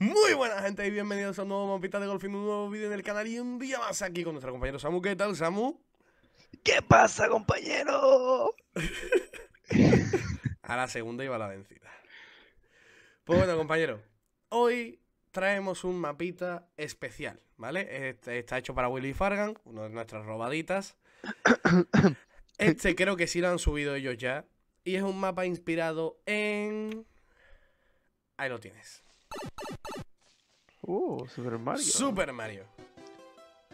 Muy buena gente y bienvenidos a un nuevo mapita de golf un nuevo vídeo en el canal y un día más aquí con nuestro compañero Samu. ¿Qué tal, Samu? ¿Qué pasa, compañero? a la segunda iba la vencida. Pues bueno, compañero, hoy traemos un mapita especial, ¿vale? Este está hecho para Willy Fargan, una de nuestras robaditas. Este creo que sí lo han subido ellos ya. Y es un mapa inspirado en... Ahí lo tienes. Uh, Super Mario. Super Mario.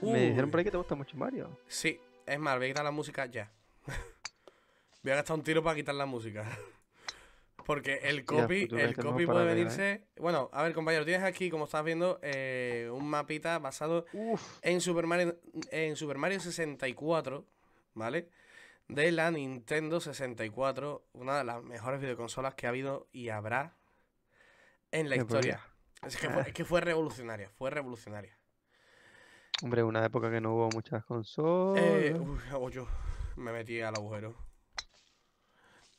Me dijeron por ahí que te gusta mucho Mario. Sí, es más, voy a quitar la música ya. voy a gastar un tiro para quitar la música. Porque el copy, el copy puede ¿eh? venirse. Bueno, a ver, compañero, tienes aquí, como estás viendo, eh, un mapita basado en Super Mario en Super Mario 64, ¿vale? De la Nintendo 64, una de las mejores videoconsolas que ha habido y habrá en la historia. Ah. Es que fue, revolucionaria, fue revolucionaria. Hombre, una época que no hubo muchas eh, consolas. uy, oh, yo me metí al agujero.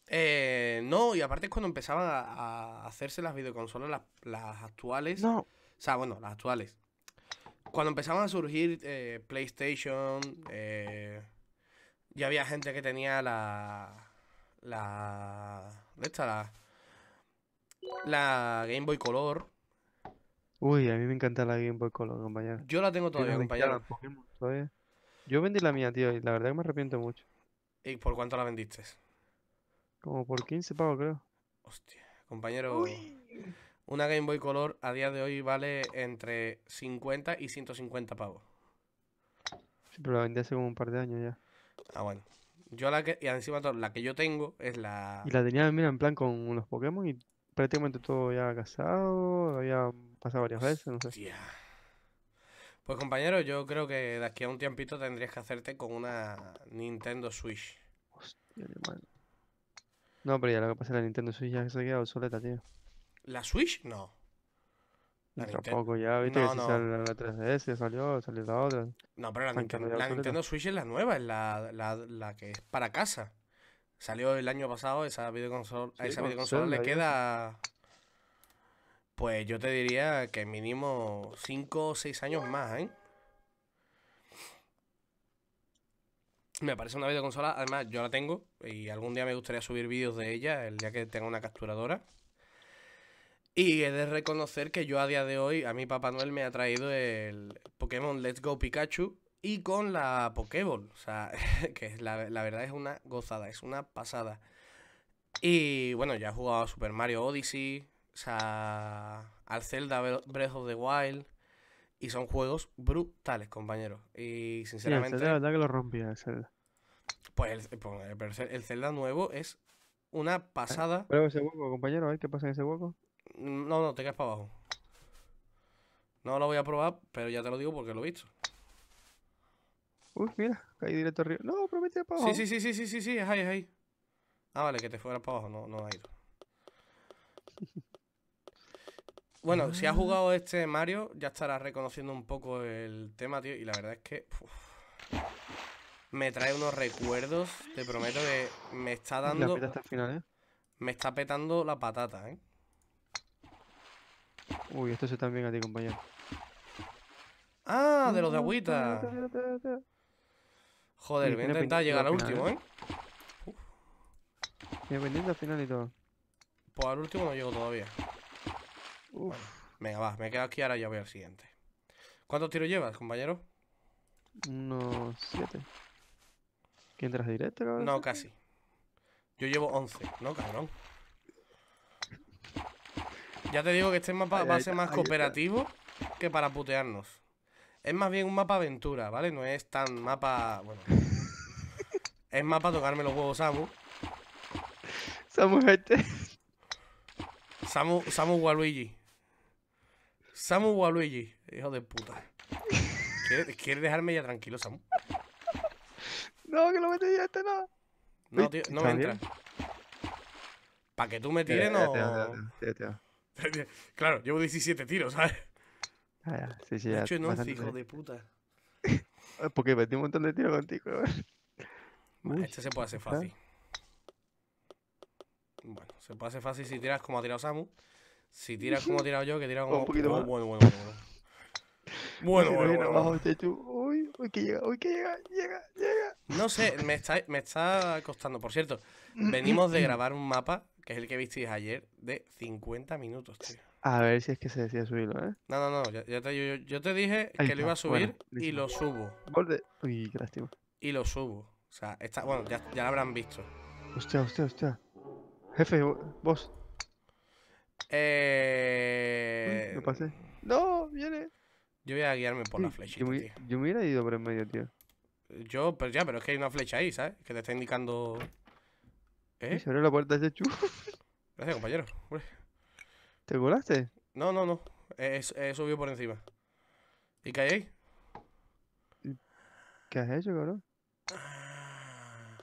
Eh, no, y aparte es cuando empezaban a, hacerse las videoconsolas, las, las, actuales. No. O sea, bueno, las actuales. Cuando empezaban a surgir eh, PlayStation, ya había gente que tenía la. La. De esta, la. La Game Boy Color. Uy, a mí me encanta la Game Boy Color, compañero. Yo la tengo todavía, compañero. Yo vendí la mía, tío, y la verdad que me arrepiento mucho. ¿Y por cuánto la vendiste? Como por 15 pavos, creo. Hostia, compañero. Una Game Boy Color a día de hoy vale entre 50 y 150 pavos. Sí, pero la vendí hace como un par de años ya. Ah, bueno. Yo la que, y encima todo, la que yo tengo es la... Y la tenía, mira, en plan con unos Pokémon y prácticamente todo ya casado, había Pasa varias veces, no sé. Pues compañero, yo creo que de aquí a un tiempito tendrías que hacerte con una Nintendo Switch. Hostia, hermano. No, pero ya lo que pasa es que la Nintendo Switch ya se ha quedado obsoleta, tío. ¿La Switch? No. tampoco, ya, viste no, no. Si sale la 3DS, salió, salió la otra. No, pero la, Nintendo, Switch es la nueva, es la, la, la, que es para casa. Salió el año pasado, esa videoconsola, a esa videoconsola le queda. Pues yo te diría que mínimo 5 o 6 años más, ¿eh? Me parece una videoconsola, además yo la tengo y algún día me gustaría subir vídeos de ella, el día que tenga una capturadora. Y he de reconocer que yo a día de hoy, a mi Papá Noel me ha traído el Pokémon Let's Go Pikachu y con la Pokéball. O sea, que la, la verdad es una gozada, es una pasada. Y bueno, ya he jugado a Super Mario Odyssey, o sea, al Zelda Breath of the Wild. Y son juegos brutales, compañeros. Y sinceramente. el Zelda, la verdad que lo rompía el Zelda. Pues el, eh, pues, eh, el, Zelda nuevo es una pasada. Pero ese hueco, compañero, a qué pasa en ese hueco. Mm, no, no, te quedas para abajo. No lo voy a probar, pero ya te lo digo porque lo he visto. Uy, mira, caí directo arriba. No, promete para abajo. Sí, sí, sí, sí, sí, sí, es ahí, es ahí. Ah, vale, que te fueras para abajo, no, no ha ido. Bueno, si has ah. jugado este Mario, ya estarás reconociendo un poco el tema, tío. Y la verdad es que. me trae unos recuerdos, te prometo que me está dando. Hasta eh? Me está petando la patata, ¿eh? Uy, esto se también a ti, compañero. Ah, de los de agüita. Joder, voy a intentar llegar al último, ¿eh? Uf. Eh. al final y todo. Pues al último no llego todavía. Venga, va, me quedo aquí, ahora ya voy al siguiente. ¿Cuántos tiros llevas, compañero? Unos siete. ¿Que entras directo? No, casi. Yo llevo once, ¿no, cabrón? Ya te digo que este mapa va a ser más cooperativo que para putearnos. Es más bien un mapa aventura, ¿vale? No es tan mapa... Bueno. es mapa tocarme los huevos, Samu. Samu, este. Samu, Samu Waluigi. Samu Waluigi, hijo de puta. ¿Quieres, dejarme ya tranquilo, Samu? No, que lo metí ya este no. No, tío, no me entra. Para que tú me eh, tires, eh, no. Claro, llevo 17 tiros, ¿sabes? De ah, Sí, sí, ya. Hecho no hijo de puta. Ah, porque metí un montón de tiros contigo. este se puede hacer fácil. Bueno, se puede hacer fácil si tiras como ha tirado Samu. Si tiras como he tirado yo, que tira como. Un poquito Bueno, bueno, bueno. Bueno, bueno, bueno. Uy, uy, que llega, uy, que llega, llega, llega. No sé, me está, costando. Por cierto, mm, venimos de mm, mm. grabar un mapa, que es el que visteis ayer, de 50 minutos, tío. A ver si es que se decía subirlo, ¿eh? No, no, no. yo, te dije que lo iba a subir y lo subo. Uy, qué lástima. Y lo subo. O sea, está, bueno, ya, ya lo habrán visto. Hostia, hostia, hostia. Jefe, vos. Eh, no, viene. Yo voy a guiarme por la flechita, yo, me, hubiera ido por el medio, tío. Yo, pero ya, pero es que hay una flecha ahí, ¿sabes? Que te está indicando. ¿Eh? Se abrió la puerta ese chu. Gracias, compañero. ¿Te volaste? No, no, no. He, subido por encima. ¿Y qué hay ahí? ¿Qué has hecho, cabrón? Ah.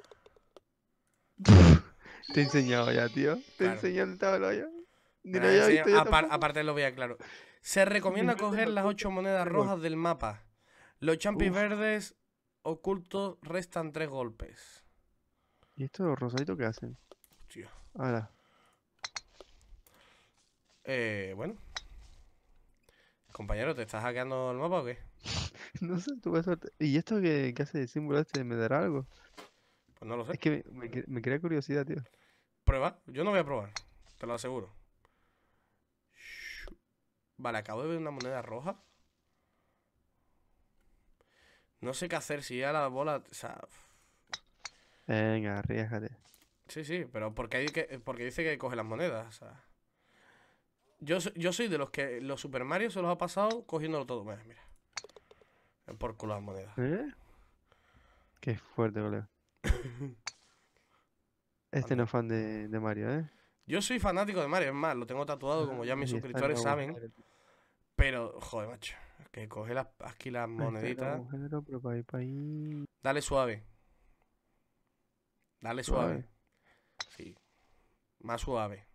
Te he enseñado ya, tío. Te he enseñado el tablero ya. Ah, aparte lo voy a claro. Se recomienda coger las ocho monedas rojas del mapa. Los champis verdes ocultos restan tres golpes. ¿Y estos rosaditos qué hacen? Tío. Ahora. Eh, bueno. Compañero, ¿te estás hackeando el mapa o qué? no sé, tuve suerte. ¿Y esto qué hace de símbolo este me dará algo? Pues no lo sé. Es que me crea curiosidad, tío. Prueba, yo no voy a probar, te lo aseguro. Vale, acabo de ver una moneda roja. No sé qué hacer si ya la bola. O sea. Venga, arriesgate. Sí, sí, pero porque, hay que, porque dice que coge las monedas. Yo, yo soy de los que los Super Mario se los ha pasado cogiéndolo todo. Mira, mira. Por culo las monedas. ¿Eh? Qué fuerte, boludo. este no es fan de, Mario, ¿eh? Yo soy fanático de Mario, es más, lo tengo tatuado, ah, como ya mis suscriptores saben. Pero, joder, macho. Que coge aquí las moneditas. Dale suave. Dale suave. Sí. Más suave.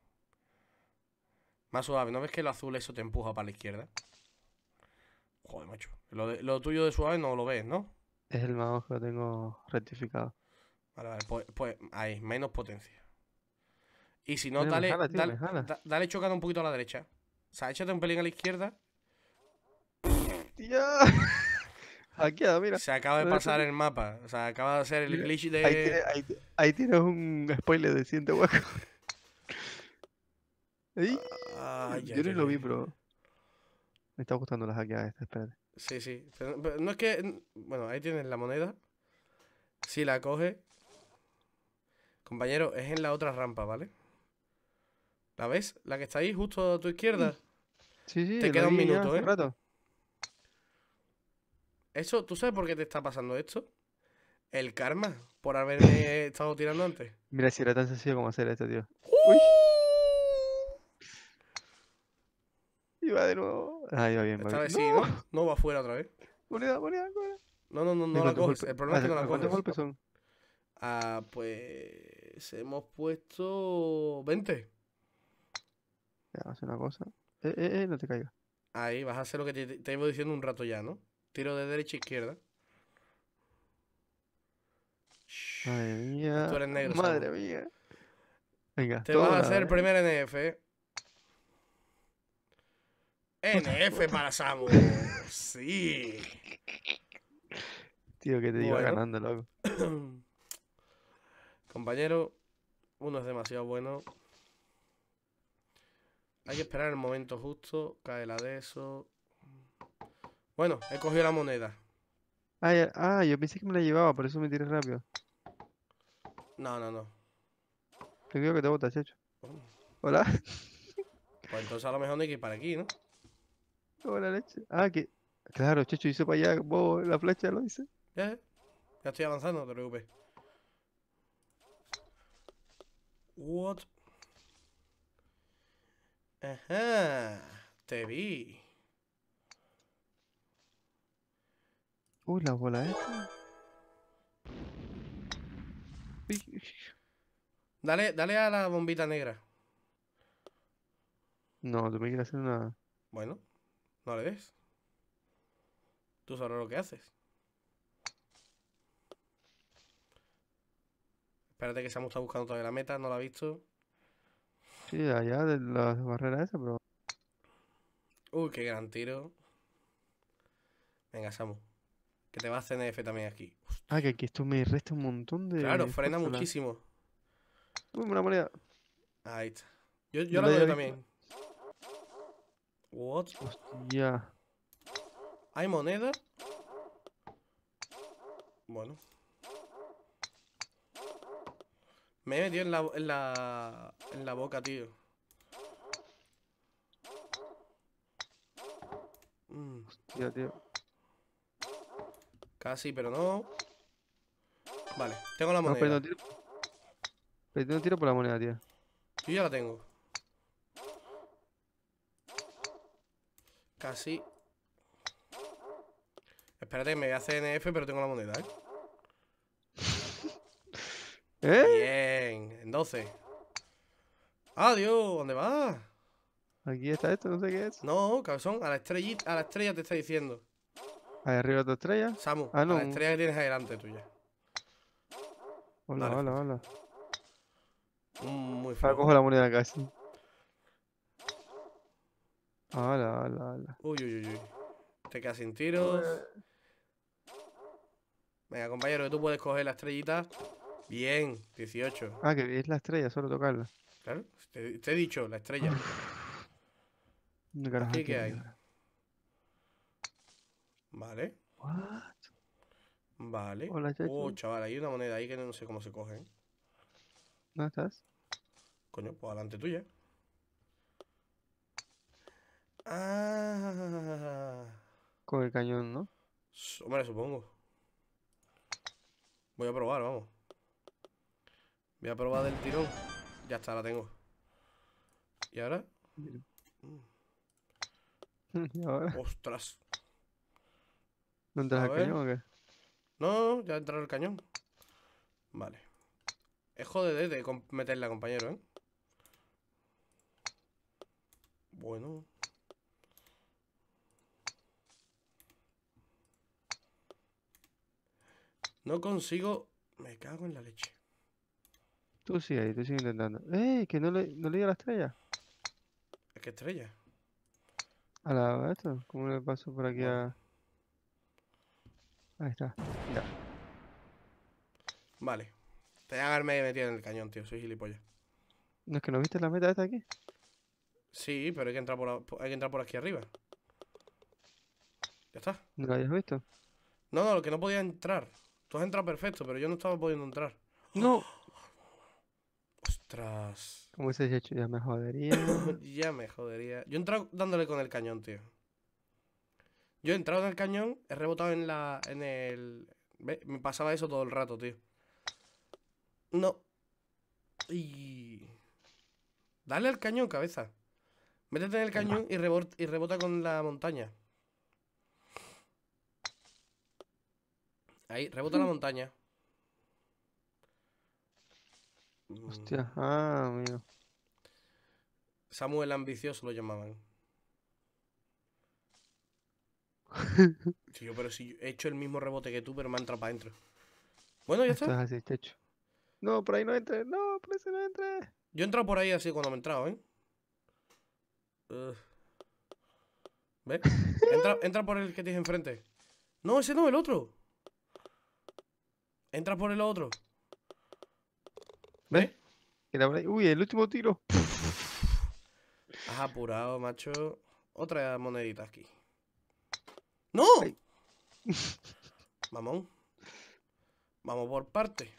Más suave. ¿No ves que el azul eso te empuja para la izquierda? Joder, macho. Lo, tuyo de suave no lo ves, ¿no? Es el más que tengo rectificado. Vale, vale. Pues, pues ahí, menos potencia. Y si no, dale, dale, dale, chocando un poquito a la derecha. O sea, échate un pelín a la izquierda ¡Hostia! mira. Se acaba de pasar el mapa. O sea, acaba de hacer el glitch de. Ahí, tienes un spoiler de siguiente hueco. Ah, yo no lo vi, bro. Me está gustando las hackeadas esta, espérate. Sí, sí. no es que. Bueno, ahí tienes la moneda. Si la coge. Compañero, es en la otra rampa, ¿vale? ¿La ves? La que está ahí, justo a tu izquierda. Sí, sí, te queda un minuto, ¿eh? rato. Eso, ¿tú sabes por qué te está pasando esto? El karma, por haberme estado tirando antes. Mira, si era tan sencillo como hacer esto, tío. ¡Uh! ¡Uy! Iba de nuevo. Ah, iba bien, Esta vez sí, ¿no? va afuera otra vez. No, no, no, no la coges. El problema es que no la coges. ¿Cuántos golpes son? Ah, pues. Hemos puesto. 20. Ya, hace una cosa. Eh, eh, eh, no te caigas. Ahí, vas a hacer lo que te, te, iba diciendo un rato ya, ¿no? Tiro de derecha a izquierda. Madre mía. Tú eres negro. Madre mía. Venga. Te vas a hacer el primer NF. NF para Samu. Sí. Tío, que te digo iba ganando, loco. Compañero, uno es demasiado bueno. Hay que esperar el momento justo. Cae la de eso. Bueno, he cogido la moneda. Ah, ah, yo pensé que me la llevaba, por eso me tiré rápido. No, no, no. Te digo que te botas, Checho Hola. Pues entonces a lo mejor no hay que ir para aquí, ¿no? la leche. Ah, que. Claro, Checho, hizo para allá, bobo, la flecha lo hice. Ya, ya. Ya estoy avanzando, no te preocupes. What? Ajá. Te vi. Uy, la bola esta. Dale, dale a la bombita negra. No, tú me quieres hacer una. Bueno, no le des. Tú sabrás lo que haces. Espérate que Samu está buscando todavía la meta, no la ha visto. Sí, allá de la barrera esa, pero. Uy, qué gran tiro. Venga, Samu que te va a hacer NF también aquí. Ah, que aquí esto me resta un montón de. Claro, frena muchísimo. Uy, una moneda. Ahí está. Yo, yo la doy también. What? Hostia. ¿Hay moneda? Bueno. Me he metido en la, en la, en la boca, tío. Hostia, tío. Casi, pero no. Vale, tengo la moneda. perdón, tiro. tiro por la moneda, tío. Yo ya la tengo. Casi. Espérate, me voy a hacer NF, pero tengo la moneda, ¿eh? ¿Eh? Bien, en 12. ¡Adiós! ¿Dónde vas? Aquí está esto, no sé qué es. No, cabezón, a la estrellita, a la estrella te está diciendo. Ahí arriba tu estrella. Samu, ah, no. la estrella que tienes adelante tuya. Hola, hola, pues. hola. muy fácil. Ahora cojo la moneda casi. Hola, hola, hola. Uy, uy, uy, uy. Te quedas sin tiros. Venga, compañero, que tú puedes coger la estrellita. Bien, 18. Ah, que es la estrella, solo tocarla. Claro, te, he dicho, la estrella. ¿Qué, hay? Vale. Vale. Hola, oh, chaval, hay una moneda ahí que no sé cómo se coge. ¿eh? ¿Dónde estás? Coño, pues adelante tuya. Ah. Con el cañón, ¿no? Hombre, supongo. Voy a probar, vamos. Voy a probar del tirón. Ya está, la tengo. ¿Y ahora? Mm. Ostras. ¿No entras al cañón o qué? No, ya he entrado al cañón. Vale. Es joder de meterla, compañero, ¿eh? Bueno. No consigo... Me cago en la leche. Tú sigue ahí, tú sigue intentando. ¡Ey! ¡Eh! Que no le, no la estrella. ¿A qué estrella? A la... ¿Esto? ¿Cómo le paso por aquí a...? Ahí está. Ya. Vale. Tenía que haberme metido en el cañón, tío. Soy gilipollas. ¿No es que no viste la meta esta aquí? Sí, pero hay que entrar por, aquí arriba. Ya está. ¿No la habías visto? No, no, lo que no podía entrar. Tú has entrado perfecto, pero yo no estaba pudiendo entrar. ¡No! ¡Ostras! se ha hecho? Ya me jodería. ya me jodería. Yo he entrado dándole con el cañón, tío. Yo he entrado en el cañón, he rebotado en la. en el. Me pasaba eso todo el rato, tío. No. Dale al cañón, cabeza. Métete en el cañón y, rebota, y rebota con la montaña. Ahí, rebota la montaña. Hostia, ah, mío. Samuel ambicioso lo llamaban. yo pero si he hecho el mismo rebote que tú, pero me ha entrado para adentro. Bueno, ya está. Este no, por ahí no entres. No, por ese no entra Yo he entrado por ahí así cuando me he entrado, ¿eh? ¿Ves? Entra, por el que tienes enfrente. No, ese no, el otro. Entra por el otro. ¿Ves? ¿Eh? Uy, el último tiro. Has apurado, macho. Otra monedita aquí. No. Mamón. Vamos por parte,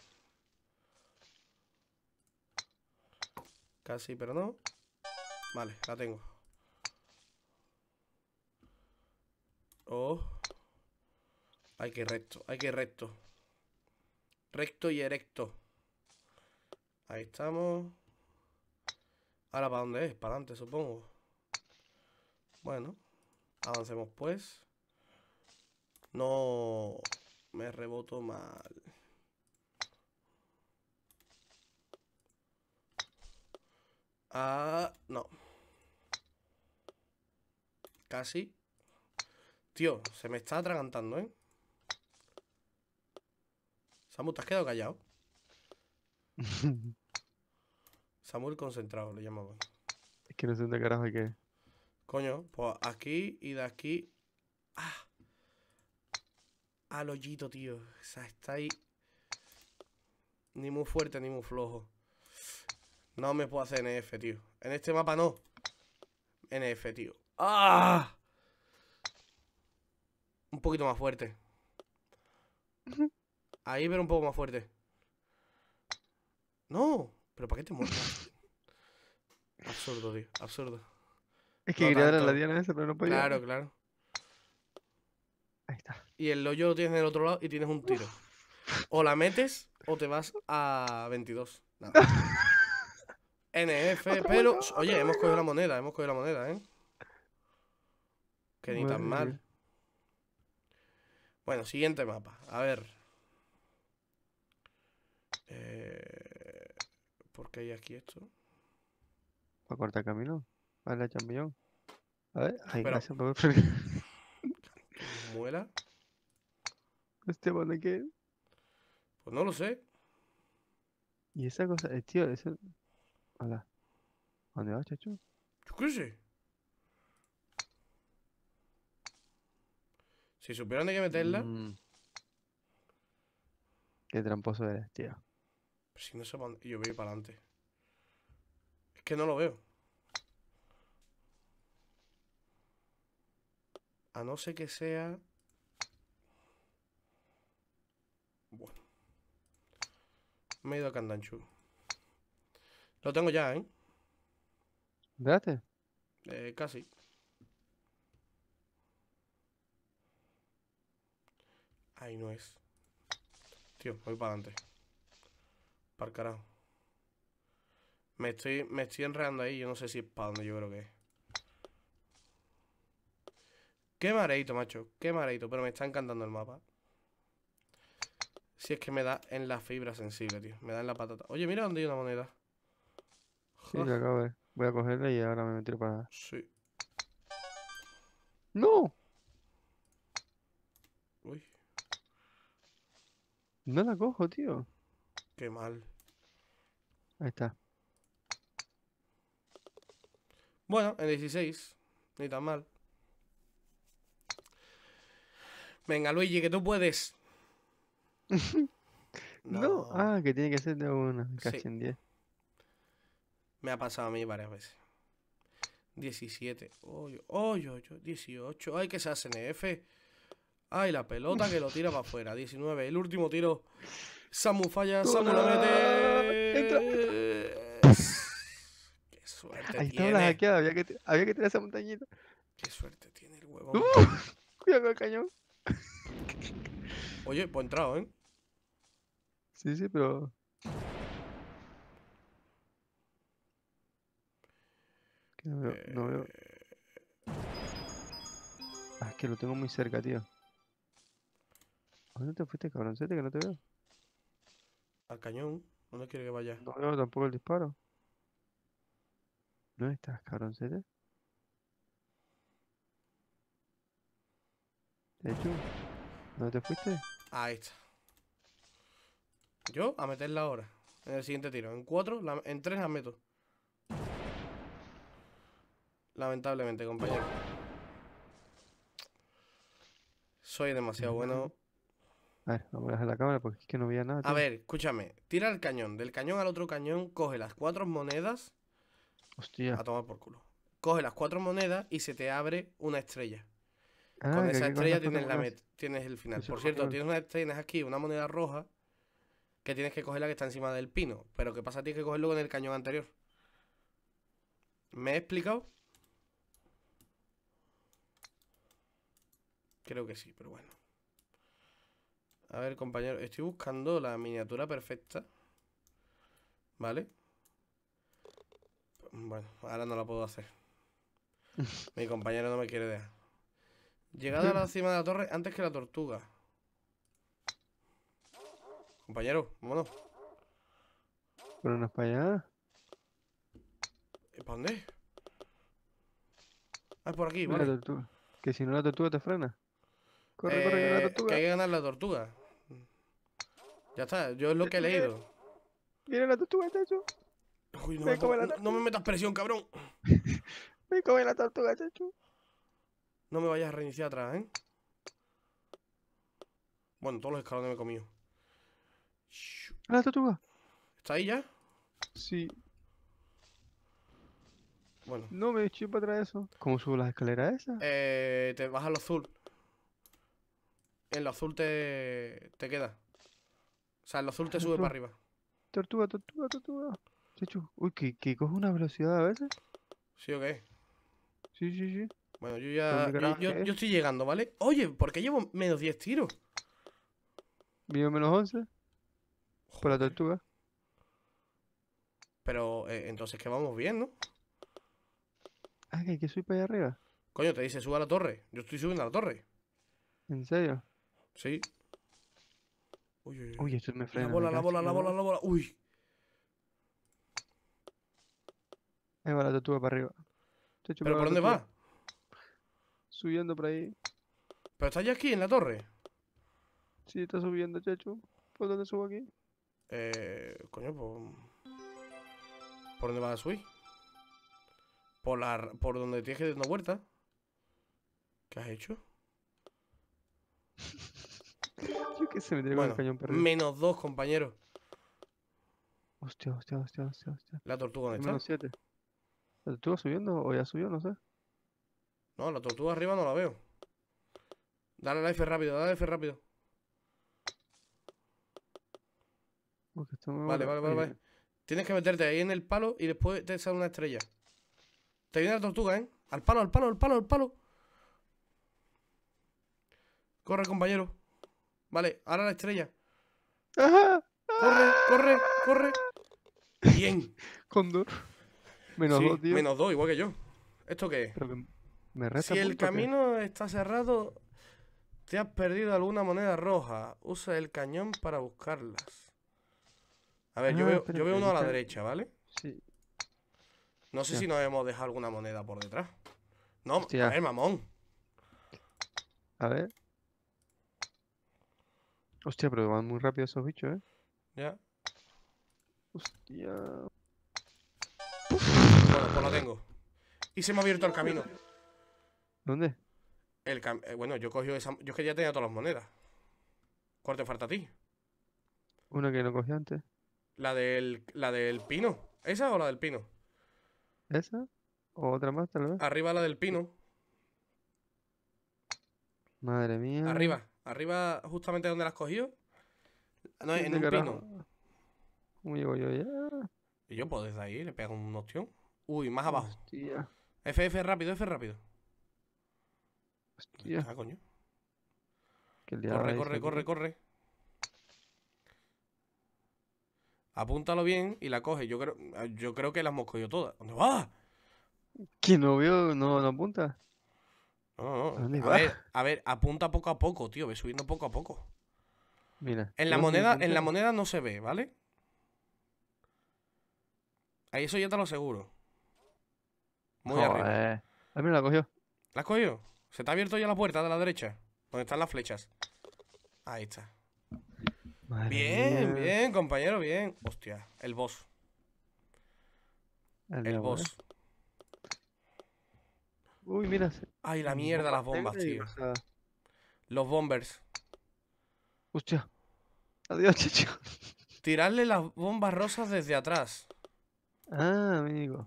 Casi, pero no. Vale, la tengo. Oh. Hay que recto, hay que ir recto. Recto y erecto. Ahí estamos. Ahora, ¿para dónde es? Para adelante, supongo. Bueno, avancemos pues. No, me reboto mal. Ah, no. Casi. Tío, se me está atragantando, ¿eh? Samu, ¿te has quedado callado? Samuel concentrado, le llamaba. Es que no sé dónde carajo de que... Coño, pues aquí y de aquí... ¡Ah! al hoyito, tío. O sea, está ahí ni muy fuerte ni muy flojo. No me puedo hacer NF, tío. En este mapa no. NF, tío. ¡Ah! Un poquito más fuerte. Ahí, pero un poco más fuerte. No, pero ¿para qué te mueres? Absurdo, tío. Absurdo. Es que no la diana esa, pero no podía. Claro, claro. Ahí está y el hoyo lo tienes en el otro lado y tienes un tiro. O la metes o te vas a 22. Nada. NF, pero. oye, hemos cogido la moneda, hemos cogido la moneda, ¿eh? Que ni tan mal. Bueno, siguiente mapa. A ver. Eh, ¿Por qué hay aquí esto? a cortar camino? a la champion A ver, ahí gracias ¿Muela? este Esteban que Pues no lo sé. Y esa cosa, eh, tío, ese. Hola. ¿Dónde vas, chacho? Yo qué sé. Si supieran de qué meterla. Mm. Qué tramposo eres, tío. si no sé Yo voy para adelante. Es que no lo veo. A no ser que sea. Me he ido a Candanchu. Lo tengo ya, ¿eh? ¿Date? Este? Eh, casi. Ahí no es. Tío, voy para adelante. Para carajo. Me estoy, me estoy enredando ahí. Yo no sé si es para dónde, yo creo que es. Qué mareito, macho. Qué mareito. Pero me está encantando el mapa. Si es que me da en la fibra sensible, tío. Me da en la patata. Oye, mira dónde hay una moneda. Sí, la acabo de... Voy a cogerla y ahora me meto para... Sí. ¡No! Uy. No la cojo, tío. Qué mal. Ahí está. Bueno, en 16. Ni tan mal. Venga, Luigi, que tú puedes. no. Ah, que tiene que ser de una, casi en 10. Me ha pasado a mí varias veces. 17. 18. Ay, que se en F. Ay, la pelota que lo tira para afuera. 19. El último tiro. Samu falla. Samu no. mete. Entra. Qué suerte. Ahí tiene. La Había que, había que tirar esa montañita. Qué suerte tiene el huevo. Uh, cuidado con el cañón. Oye, pues entrado, ¿eh? Sí, sí, pero. no veo, no veo. Ah, es que lo tengo muy cerca, tío. ¿Dónde te fuiste, cabroncete? Que no te veo. Al cañón. ¿Dónde quiere que vaya? No veo tampoco el disparo. ¿Dónde estás, cabroncete? ¿De hecho? dónde te fuiste? Ahí está. Yo a meterla ahora. En el siguiente tiro. En cuatro, en tres la meto. Lamentablemente, compañero. Soy demasiado bueno. A ver, vamos a dejar la cámara porque es que no veía nada. A ver, escúchame. Tira el cañón. Del cañón al otro cañón, coge las cuatro monedas. Hostia. A tomar por culo. Coge las cuatro monedas y se te abre una estrella. Ah, con esa estrella tienes, el final. Por cierto, tienes, una, tienes aquí una moneda roja que tienes que coger la que está encima del pino. Pero ¿qué pasa? Tienes que cogerlo con el cañón anterior. ¿Me he explicado? Creo que sí, pero bueno. A ver, compañero, estoy buscando la miniatura perfecta. ¿Vale? Bueno, ahora no la puedo hacer. Mi compañero no me quiere dejar. Llegada a la cima de la torre antes que la tortuga. Compañero, vámonos. Pero no es para allá. ¿Y para dónde? Ah, por aquí, vale. La tortuga. Que si no la tortuga te frena. Corre, corre, la eh, tortuga. Que hay que ganar la tortuga. Ya está, yo es lo que he leído. Viene la tortuga, chacho. no, me, la no me metas presión, cabrón. me come la tortuga, chacho. No me vayas a reiniciar atrás, ¿eh? Bueno, todos los escalones me he comido. Ah, la tortuga. ¿Está ahí ya? Sí. Bueno. No me eché para atrás eso. ¿Cómo subo las escaleras esas? Eh, te vas al azul. En lo azul te, te queda. O sea, en lo azul te sube para arriba. Tortuga, tortuga, tortuga. Uy, que, que coge una velocidad a veces. ¿Sí o qué? Sí, sí, sí. Bueno, yo ya. Yo, estoy llegando, ¿vale? Oye, ¿por qué llevo menos 10 tiros? ¿Mío menos 11? Por la tortuga. Pero eh, entonces que vamos bien, ¿no? Ah, que hay que subir para allá arriba. Coño, te dice, suba a la torre. Yo estoy subiendo a la torre. ¿En serio? Sí. Uy, uy, uy. esto me frena. La bola, la bola, la bola, la bola. Uy. Ahí va la tortuga para arriba. ¿Pero por dónde va? Subiendo por ahí. ¿Pero está ya aquí, en la torre? Sí, está subiendo, chacho. ¿Por dónde subo aquí? Eh, coño, pues, ¿Por dónde vas a subir? Por, la, por donde tienes que dar una vuelta. ¿Qué has hecho? Yo qué sé, me bueno, el cañón perdido. Menos dos, compañero. Hostia, hostia, hostia, hostia, hostia. ¿La tortuga dónde menos Siete. ¿La tortuga subiendo o ya subió? No sé. No, la tortuga arriba no la veo. Dale la F rápido, dale al F rápido. vale, vale, vale, Tienes que meterte ahí en el palo y después te sale una estrella. Te viene la tortuga, ¿eh? Al palo, al palo, al palo, al palo. Corre, compañero. Vale, ahora la estrella. Corre, corre, corre. Bien. Condor. Menos dos, Menos dos, igual que yo. ¿Esto qué es? Me si el camino está cerrado, te has perdido alguna moneda roja. Usa el cañón para buscarlas. A ver, yo, veo, uno a la derecha, ¿vale? Sí. No sé si nos hemos dejado alguna moneda por detrás. No, Hostia. a ver, mamón. A ver. Hostia, pero van muy rápido esos bichos, ¿eh? Ya. Hostia. pues lo tengo. Y se me ha abierto el camino. ¿Dónde? El eh, bueno, yo cogí esa... Yo es que ya tenía todas las monedas. ¿Cuál te falta a ti? Una que no cogí antes. La del, la del pino. ¿Esa o la del pino? ¿Esa? ¿O otra más, tal vez? Arriba la del pino. Madre mía. Arriba. Arriba, justamente donde la has cogido. No, en un pino. ¿Cómo llego yo ya? Y yo, puedo desde ahí le pego un opción. Uy, más abajo. Hostia. F, rápido, F rápido. Hostia. Ah, coño. corre, corre, corre, corre. apúntalo bien y la coge. Yo creo, yo creo que la hemos cogido todas. ¿Dónde va? ¿Quién no vio? No, apunta. No, no. a, Ver, a ver, apunta poco a poco, tío. Ve subiendo poco a poco. Mira. En la moneda, en la moneda no se ve, ¿vale? Ahí eso ya te lo seguro. Muy arriba. mí ah, mira, la cogió. ¿La has cogido? Se te ha abierto ya la puerta de la derecha. Donde están las flechas. Ahí está bien, bien, compañero, bien. Hostia, el boss. El, boss. Uy, mira. Ay, la mierda, las bombas, tío. Los bombers. Hostia. Adiós, chicho. Tirarle las bombas rosas desde atrás. Ah, amigo.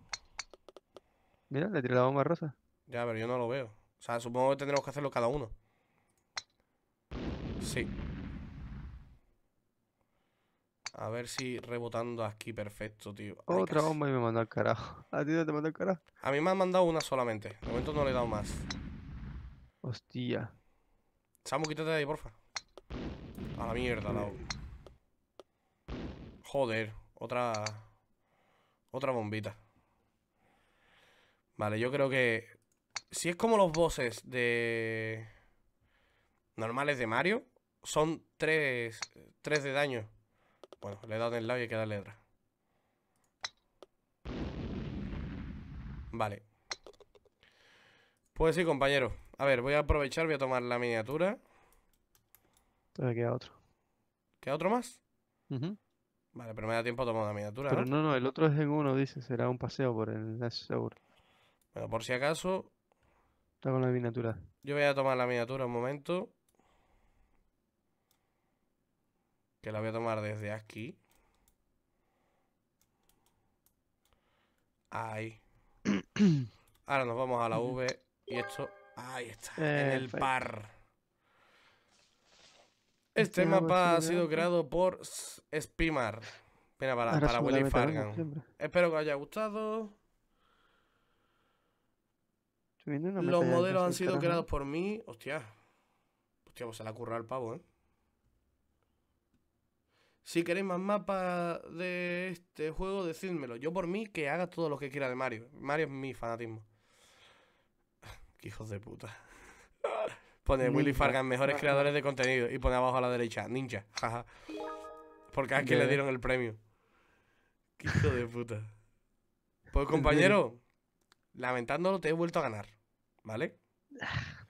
Mira, le tiré la bomba rosa. Ya, pero yo no lo veo. O sea, supongo que tendremos que hacerlo cada uno. Sí. A ver si rebotando aquí perfecto, tío. Otra bomba y me manda al carajo. ¿A ti no te manda al carajo? A mí me han mandado una solamente. De momento no le he dado más. Hostia. Samu, quítate de ahí, porfa. A la mierda, la... Joder, otra... Otra bombita. Vale, yo creo que... Si es como los bosses de... Normales de Mario, son tres, tres de daño. Bueno, le he dado en el lado y hay que darle atrás. Vale. Pues sí, compañero. A ver, voy a aprovechar, voy a tomar la miniatura. Todavía queda otro. ¿Queda otro más? Vale, pero me da tiempo a tomar la miniatura. Pero ¿no? no, el otro es en uno, dice. Será un paseo por el Seguro. Bueno, por si acaso. Está con la miniatura. Yo voy a tomar la miniatura un momento. que la voy a tomar desde aquí. Ahí. Ahora nos vamos a la V y esto... Ahí está, en el par. Este, este mapa ha sido creado por Spimar. Mira, para, Willy Fargan. Espero que os haya gustado. Los modelos han sido creados por mí. Hostia. Hostia, pues se la ha currado el pavo, ¿eh? Si queréis más mapas de este juego, decídmelo. Yo por mí que haga todo lo que quiera de Mario. Mario es mi fanatismo. Qué hijos de puta. pone Willy Fargan, mejores creadores de contenido. Y pone abajo a la derecha, ninja. Jaja. Porque que le dieron el premio. Qué hijo de puta. Pues compañero, lamentándolo te he vuelto a ganar. ¿Vale? Ah,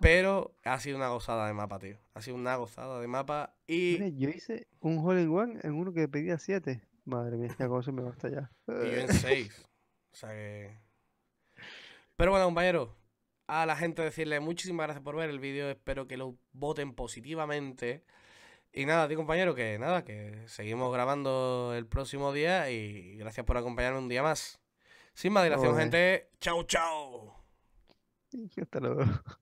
pero ha sido una gozada de mapa, tío. Ha sido una gozada de mapa. Y. yo hice un hole one en uno que pedía 7. Madre mía, como cosa me gusta ya. Y yo en 6. o sea que. Pero bueno, compañero A la gente decirle muchísimas gracias por ver el vídeo. Espero que lo voten positivamente. Y nada, a compañero, que nada, que seguimos grabando el próximo día y gracias por acompañarme un día más. Sin más dilación, gente. Chao, chao. Hasta luego.